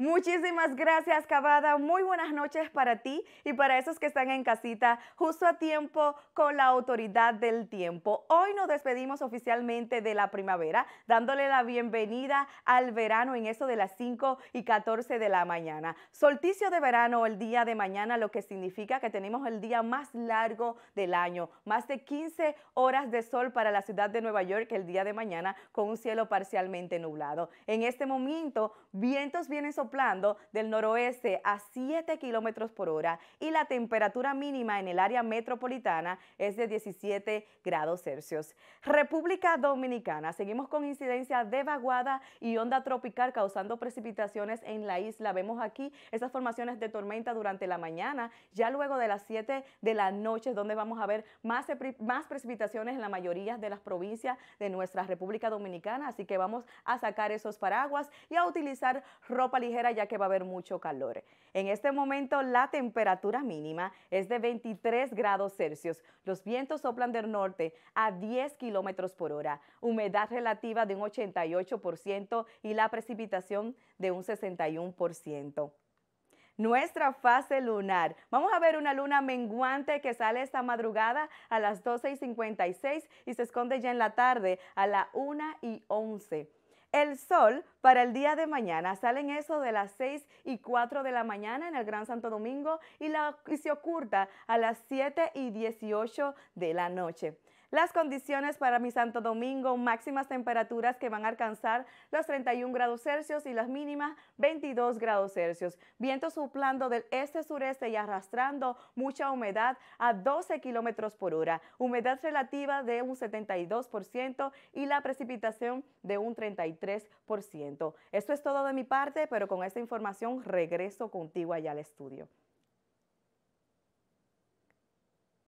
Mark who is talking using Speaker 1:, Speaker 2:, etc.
Speaker 1: Muchísimas gracias, Cavada. Muy buenas noches para ti y para esos que están en casita, justo a tiempo con la autoridad del tiempo. Hoy nos despedimos oficialmente de la primavera, dándole la bienvenida al verano en eso de las 5 y 14 de la mañana. Solticio de verano el día de mañana, lo que significa que tenemos el día más largo del año, más de 15 horas de sol para la ciudad de Nueva York el día de mañana con un cielo parcialmente nublado. En este momento, vientos vienen soplando del noroeste a 7 kilómetros por hora y la temperatura mínima en el área metropolitana es de 17 grados Celsius. República Dominicana, seguimos con incidencia de vaguada y onda tropical causando precipitaciones en la isla. Vemos aquí esas formaciones de tormenta durante la mañana, ya luego de las 7 de la noche, donde vamos a ver más, más precipitaciones en la mayoría de las provincias de nuestra República Dominicana. Así que vamos a sacar esos paraguas y a utilizar ropa ligera ya que va a haber mucho calor. En este momento la temperatura mínima es de 23 grados Celsius. Los vientos soplan del norte a 10 kilómetros por hora. Humedad relativa de un 88% y la precipitación de un 61% nuestra fase lunar. Vamos a ver una luna menguante que sale esta madrugada a las 12 y 56 y se esconde ya en la tarde a la 1 y 11. El sol para el día de mañana sale en eso de las 6 y 4 de la mañana en el Gran Santo Domingo y, la, y se oculta a las 7 y 18 de la noche. Las condiciones para mi Santo Domingo, máximas temperaturas que van a alcanzar los 31 grados Celsius y las mínimas 22 grados Celsius. Viento suplando del este-sureste y arrastrando mucha humedad a 12 kilómetros por hora. Humedad relativa de un 72% y la precipitación de un 33%. Esto es todo de mi parte, pero con esta información regreso contigo allá al estudio.